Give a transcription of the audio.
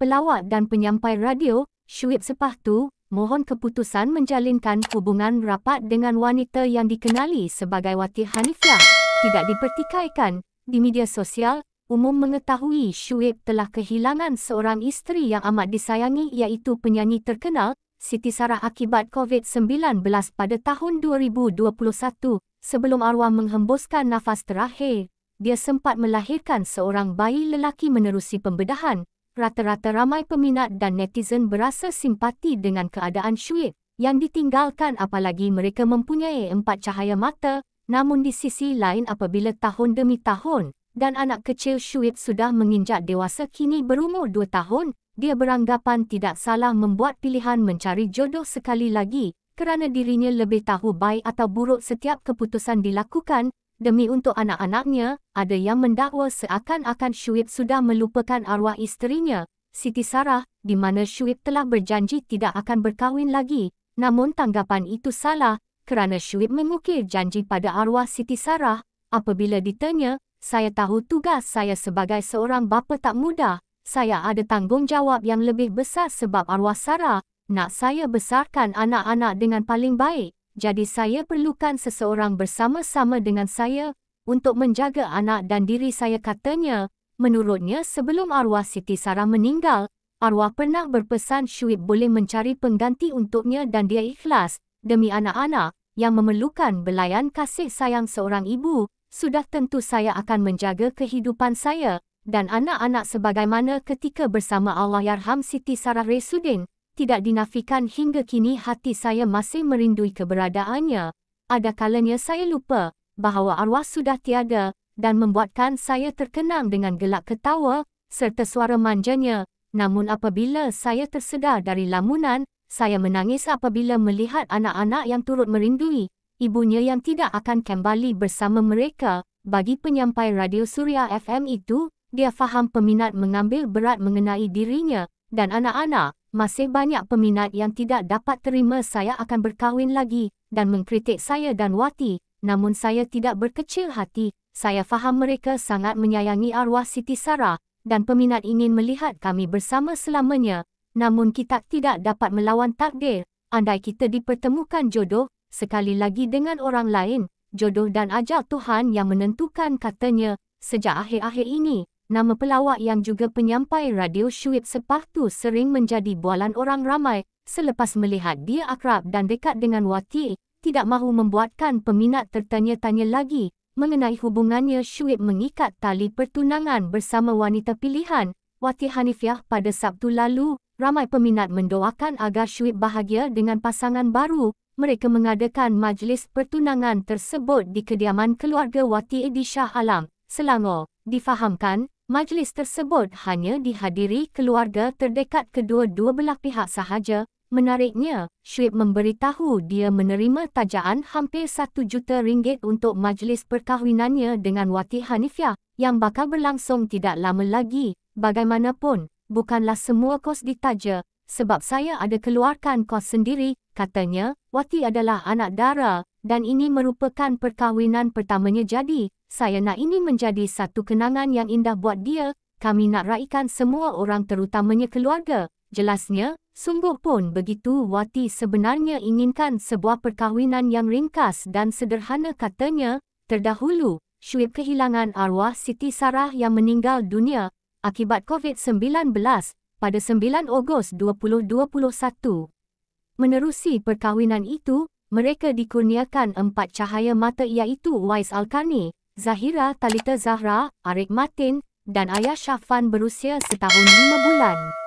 Pelawat dan penyampai radio, Shuib tu mohon keputusan menjalinkan hubungan rapat dengan wanita yang dikenali sebagai Wati Hanifiah. Tidak dipertikaikan, di media sosial, umum mengetahui Shuib telah kehilangan seorang isteri yang amat disayangi iaitu penyanyi terkenal Siti Sarah akibat COVID-19 pada tahun 2021, sebelum arwah menghembuskan nafas terakhir, dia sempat melahirkan seorang bayi lelaki menerusi pembedahan. Rata-rata ramai peminat dan netizen berasa simpati dengan keadaan Shuib yang ditinggalkan apalagi mereka mempunyai empat cahaya mata. Namun di sisi lain apabila tahun demi tahun dan anak kecil Shuib sudah menginjak dewasa kini berumur dua tahun, dia beranggapan tidak salah membuat pilihan mencari jodoh sekali lagi kerana dirinya lebih tahu baik atau buruk setiap keputusan dilakukan demi untuk anak-anaknya, ada yang mendakwa seakan-akan Shuib sudah melupakan arwah isterinya, Siti Sarah, di mana Shuib telah berjanji tidak akan berkahwin lagi. Namun tanggapan itu salah kerana Shuib mengukir janji pada arwah Siti Sarah apabila ditanya, saya tahu tugas saya sebagai seorang bapa tak mudah, saya ada tanggungjawab yang lebih besar sebab arwah Sarah nak saya besarkan anak-anak dengan paling baik. Jadi saya perlukan seseorang bersama-sama dengan saya untuk menjaga anak dan diri saya katanya. Menurutnya sebelum arwah Siti Sarah meninggal, arwah pernah berpesan Shuib boleh mencari pengganti untuknya dan dia ikhlas demi anak-anak yang memerlukan belayan kasih sayang seorang ibu. Sudah tentu saya akan menjaga kehidupan saya dan anak-anak sebagaimana ketika bersama Allah Yarham Siti Sarah Resudin, tidak dinafikan hingga kini hati saya masih merindui keberadaannya. Adakalanya saya lupa bahawa arwah sudah tiada dan membuatkan saya terkenang dengan gelak ketawa serta suara manjanya. Namun apabila saya tersedar dari lamunan, saya menangis apabila melihat anak-anak yang turut merindui. Ibunya yang tidak akan kembali bersama mereka, bagi penyampai Radio Surya FM itu, dia faham peminat mengambil berat mengenai dirinya dan anak-anak. Masih banyak peminat yang tidak dapat terima saya akan berkahwin lagi dan mengkritik saya dan Wati. Namun saya tidak berkecil hati. Saya faham mereka sangat menyayangi arwah Siti Sarah dan peminat ingin melihat kami bersama selamanya. Namun kita tidak dapat melawan takdir. Andai kita dipertemukan jodoh, sekali lagi dengan orang lain, jodoh dan ajal Tuhan yang menentukan katanya, sejak akhir-akhir ini, nama pelawak yang juga penyampai radio Shuib Sepatu sering menjadi bualan orang ramai selepas melihat dia akrab dan dekat dengan Wati, tidak mahu membuatkan peminat tertanya-tanya lagi mengenai hubungannya Shuib mengikat tali pertunangan bersama wanita pilihan, Wati Hanifiah pada Sabtu lalu. Ramai peminat mendoakan agar Shuib bahagia dengan pasangan baru. Mereka mengadakan majlis pertunangan tersebut di kediaman keluarga Wati di Shah Alam, Selangor. Difahamkan, Majlis tersebut hanya dihadiri keluarga terdekat kedua-dua belah pihak sahaja. Menariknya, Shuib memberitahu dia menerima tajaan hampir satu juta ringgit untuk majlis perkahwinannya dengan Wati Hanifiah yang bakal berlangsung tidak lama lagi. Bagaimanapun, bukanlah semua kos ditaja sebab saya ada keluarkan kos sendiri katanya, Wati adalah anak dara dan ini merupakan perkahwinan pertamanya jadi, saya nak ini menjadi satu kenangan yang indah buat dia, kami nak raikan semua orang terutamanya keluarga. Jelasnya, sungguh pun begitu Wati sebenarnya inginkan sebuah perkahwinan yang ringkas dan sederhana katanya, terdahulu, Syuib kehilangan arwah Siti Sarah yang meninggal dunia akibat COVID-19 pada 9 Ogos 2021. Menerusi perkahwinan itu, mereka dikurniakan empat cahaya mata iaitu Wais Al-Karni, Zahira Talita Zahra, Arik Martin dan Ayah Syafan berusia setahun lima bulan.